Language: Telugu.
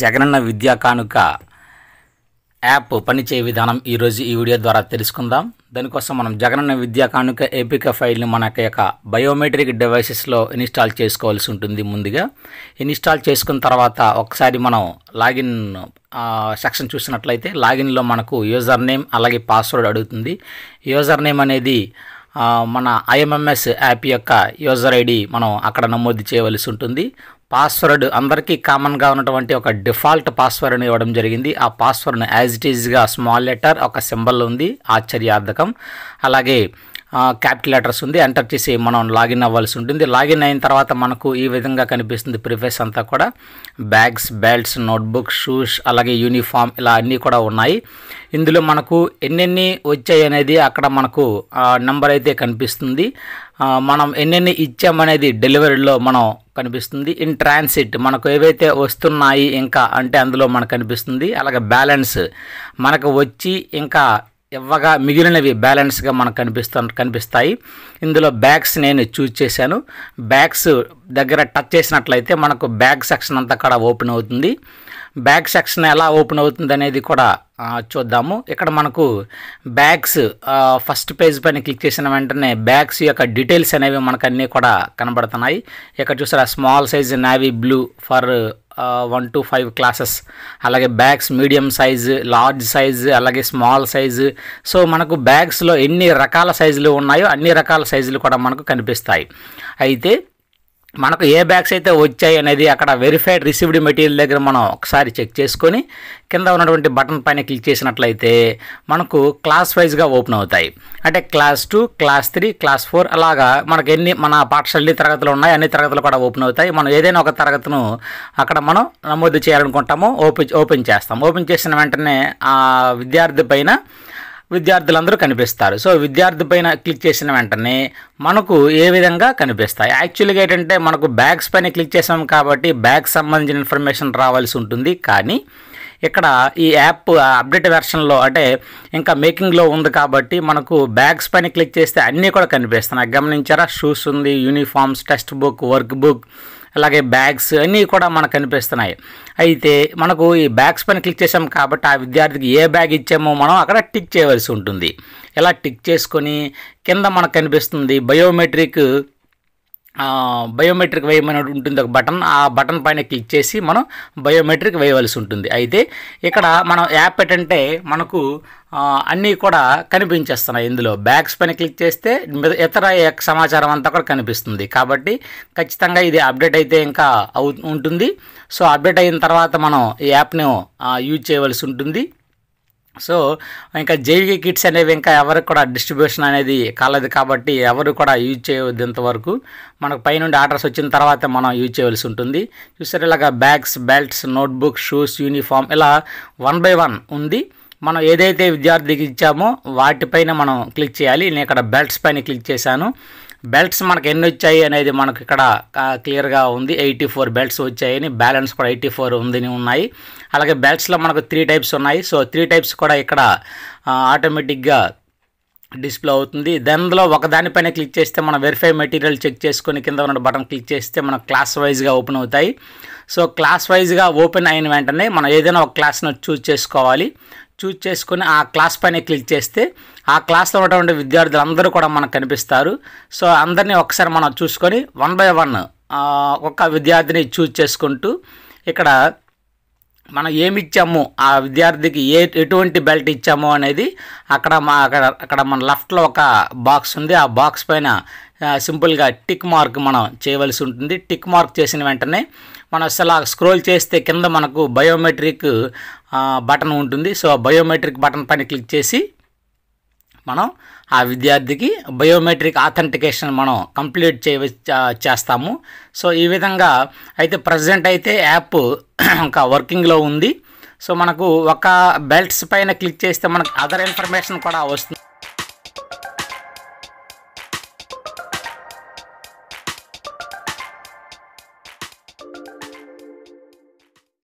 జగనన్న విద్యా కానుక యాప్ పనిచేయ విధానం ఈరోజు ఈ వీడియో ద్వారా తెలుసుకుందాం దానికోసం మనం జగనన్న విద్యా కానుక ఏపిక ఫైల్ని మన యొక్క బయోమెట్రిక్ డివైసెస్లో ఇన్స్టాల్ చేసుకోవాల్సి ఉంటుంది ముందుగా ఇన్స్టాల్ చేసుకున్న తర్వాత ఒకసారి మనం లాగిన్ సెక్షన్ చూసినట్లయితే లాగిన్లో మనకు యూజర్ నేమ్ అలాగే పాస్వర్డ్ అడుగుతుంది యూజర్ నేమ్ అనేది మన ఐఎంఎంఎస్ యాప్ యొక్క యూజర్ ఐడి మనం అక్కడ నమోదు చేయవలసి ఉంటుంది పాస్వర్డ్ అందరికీ కామన్గా ఉన్నటువంటి ఒక డిఫాల్ట్ పాస్వర్డ్ని ఇవ్వడం జరిగింది ఆ పాస్వర్డ్ను యాజ్ ఇట్ ఈజ్గా స్మాల్ లెటర్ ఒక సింబల్ ఉంది ఆశ్చర్యార్థకం అలాగే క్యాపిటల్ లెటర్స్ ఉంది ఎంటర్ చేసి మనం లాగిన్ అవ్వాల్సి ఉంటుంది లాగిన్ అయిన తర్వాత మనకు ఈ విధంగా కనిపిస్తుంది ప్రిఫేస్ అంతా కూడా బ్యాగ్స్ బెల్ట్స్ నోట్బుక్ షూస్ అలాగే యూనిఫామ్ ఇలా అన్నీ కూడా ఉన్నాయి ఇందులో మనకు ఎన్నెన్ని వచ్చాయి అనేది అక్కడ మనకు నెంబర్ అయితే కనిపిస్తుంది మనం ఎన్నెన్ని ఇచ్చామనేది డెలివరీలో మనం కనిపిస్తుంది ఇన్ ట్రాన్సిట్ మనకు ఏవైతే వస్తున్నాయి ఇంకా అంటే అందులో మనకు కనిపిస్తుంది అలాగే బ్యాలెన్స్ మనకు వచ్చి ఇంకా ఇవ్వగా మిగిలినవి బ్యాలెన్స్గా మనకు కనిపిస్తా కనిపిస్తాయి ఇందులో బ్యాగ్స్ నేను చూజ్ చేశాను బ్యాగ్స్ దగ్గర టచ్ చేసినట్లయితే మనకు బ్యాగ్ సెక్షన్ అంతా కూడా ఓపెన్ అవుతుంది బ్యాగ్ సెక్షన్ ఎలా ఓపెన్ అవుతుంది అనేది కూడా చూద్దాము ఇక్కడ మనకు బ్యాగ్స్ ఫస్ట్ పేజ్ పైన క్లిక్ చేసిన వెంటనే బ్యాగ్స్ యొక్క డీటెయిల్స్ అనేవి మనకు అన్నీ కూడా కనబడుతున్నాయి ఇక్కడ చూసారా small size navy blue for one to five classes అలాగే bags medium size large size అలాగే స్మాల్ సైజు సో మనకు బ్యాగ్స్లో ఎన్ని రకాల సైజులు ఉన్నాయో అన్ని రకాల సైజులు కూడా మనకు కనిపిస్తాయి అయితే మనకు ఏ బ్యాగ్స్ అయితే వచ్చాయి అనేది అక్కడ వెరిఫైడ్ రిసీవ్డ్ మెటీరియల్ దగ్గర మనం ఒకసారి చెక్ చేసుకొని కింద ఉన్నటువంటి బటన్ పైన క్లిక్ చేసినట్లయితే మనకు క్లాస్ వైజ్గా ఓపెన్ అవుతాయి అంటే class two class three class four అలాగా మనకు ఎన్ని మన పాఠశాల ఎన్ని తరగతులు ఉన్నాయి అన్ని తరగతులు కూడా ఓపెన్ అవుతాయి మనం ఏదైనా ఒక తరగతిను అక్కడ మనం నమోదు చేయాలనుకుంటామో ఓపెన్ ఓపెన్ చేస్తాం ఓపెన్ చేసిన వెంటనే ఆ విద్యార్థి పైన విద్యార్థులందరూ కనిపిస్తారు సో విద్యార్థి పైన క్లిక్ చేసిన వెంటనే మనకు ఏ విధంగా కనిపిస్తాయి యాక్చువల్గా ఏంటంటే మనకు బ్యాగ్స్ పైన క్లిక్ చేసాం కాబట్టి బ్యాగ్స్ సంబంధించిన ఇన్ఫర్మేషన్ రావాల్సి ఉంటుంది కానీ ఇక్కడ ఈ యాప్ అప్డేట్ వెర్షన్లో అంటే ఇంకా మేకింగ్లో ఉంది కాబట్టి మనకు బ్యాగ్స్ పైన క్లిక్ చేస్తే అన్నీ కూడా కనిపిస్తున్నాయి గమనించారా షూస్ ఉంది uniforms text book work book అలాగే బ్యాగ్స్ అన్నీ కూడా మనకు కనిపిస్తున్నాయి అయితే మనకు ఈ బ్యాగ్స్ పైన క్లిక్ చేసాం కాబట్టి ఆ విద్యార్థికి ఏ బ్యాగ్ ఇచ్చామో మనం అక్కడ టిక్ చేయవలసి ఉంటుంది ఇలా టిక్ చేసుకొని కింద మనకు కనిపిస్తుంది బయోమెట్రిక్ బయోమెట్రిక్ వేయమని ఉంటుంది ఒక బటన్ ఆ బటన్ పైన క్లిక్ చేసి మనం బయోమెట్రిక్ వేయవలసి ఉంటుంది అయితే ఇక్కడ మనం యాప్ ఏంటంటే మనకు అన్నీ కూడా కనిపించేస్తున్నాయి ఇందులో బ్యాగ్స్ పైన క్లిక్ చేస్తే ఇతర సమాచారం అంతా కూడా కనిపిస్తుంది కాబట్టి ఖచ్చితంగా ఇది అప్డేట్ అయితే ఇంకా ఉంటుంది సో అప్డేట్ అయిన తర్వాత మనం ఈ యాప్ను యూజ్ చేయవలసి ఉంటుంది సో ఇంకా జైవిక కిట్స్ అనేవి ఇంకా ఎవరికి కూడా డిస్ట్రిబ్యూషన్ అనేది కాలేదు కాబట్టి ఎవరు కూడా యూజ్ చేయవద్దు ఇంతవరకు మనకు పైనుండి ఆర్డర్స్ వచ్చిన తర్వాత మనం యూజ్ చేయవలసి ఉంటుంది చూసారు ఇలాగ bags belts notebook shoes uniform ఇలా వన్ బై వన్ ఉంది మనం ఏదైతే విద్యార్థికి ఇచ్చామో వాటిపైన మనం క్లిక్ చేయాలి నేను ఇక్కడ బెల్ట్స్ పైన క్లిక్ చేశాను బెల్ట్స్ మనకు ఎన్ని వచ్చాయి అనేది మనకు ఇక్కడ క్లియర్గా ఉంది ఎయిటీ ఫోర్ బెల్ట్స్ వచ్చాయని బ్యాలెన్స్ కూడా ఎయిటీ ఫోర్ ఉందని ఉన్నాయి అలాగే బెల్ట్స్లో మనకు త్రీ టైప్స్ ఉన్నాయి సో త్రీ టైప్స్ కూడా ఇక్కడ ఆటోమేటిక్గా డిస్ప్లే అవుతుంది దానిలో ఒకదానిపైన క్లిక్ చేస్తే మనం వెరిఫై మెటీరియల్ చెక్ చేసుకుని కింద ఉన్న బటన్ క్లిక్ చేస్తే మనకు క్లాస్ వైజ్గా ఓపెన్ అవుతాయి సో క్లాస్ వైజ్గా ఓపెన్ అయిన వెంటనే మనం ఏదైనా ఒక క్లాస్ను చూస్ చేసుకోవాలి చూజ్ చేసుకుని ఆ క్లాస్ పైన క్లిక్ చేస్తే ఆ క్లాస్లో ఉన్నటువంటి విద్యార్థులు అందరూ కూడా మనకు కనిపిస్తారు సో అందరినీ ఒకసారి మనం చూసుకొని వన్ బై వన్ ఒక్క విద్యార్థిని చూజ్ చేసుకుంటూ ఇక్కడ మనం ఏమి ఇచ్చాము ఆ విద్యార్థికి ఏ ఎటువంటి బెల్ట్ ఇచ్చాము అనేది అక్కడ మా అక్కడ అక్కడ మన లెఫ్ట్లో ఒక బాక్స్ ఉంది ఆ బాక్స్ పైన సింపుల్గా టిక్ మార్క్ మనం చేయవలసి ఉంటుంది టిక్ మార్క్ చేసిన వెంటనే మనం అసలు స్క్రోల్ చేస్తే కింద మనకు బయోమెట్రిక్ బటన్ ఉంటుంది సో ఆ బయోమెట్రిక్ బటన్ పైన క్లిక్ చేసి మనం ఆ విద్యార్థికి బయోమెట్రిక్ ఆథెంటికేషన్ మనం కంప్లీట్ చే చేస్తాము సో ఈ విధంగా అయితే ప్రజెంట్ అయితే యాప్ ఇంకా వర్కింగ్లో ఉంది సో మనకు ఒక బెల్ట్స్ పైన క్లిక్ చేస్తే మనకు అదర్ ఇన్ఫర్మేషన్ కూడా వస్తుంది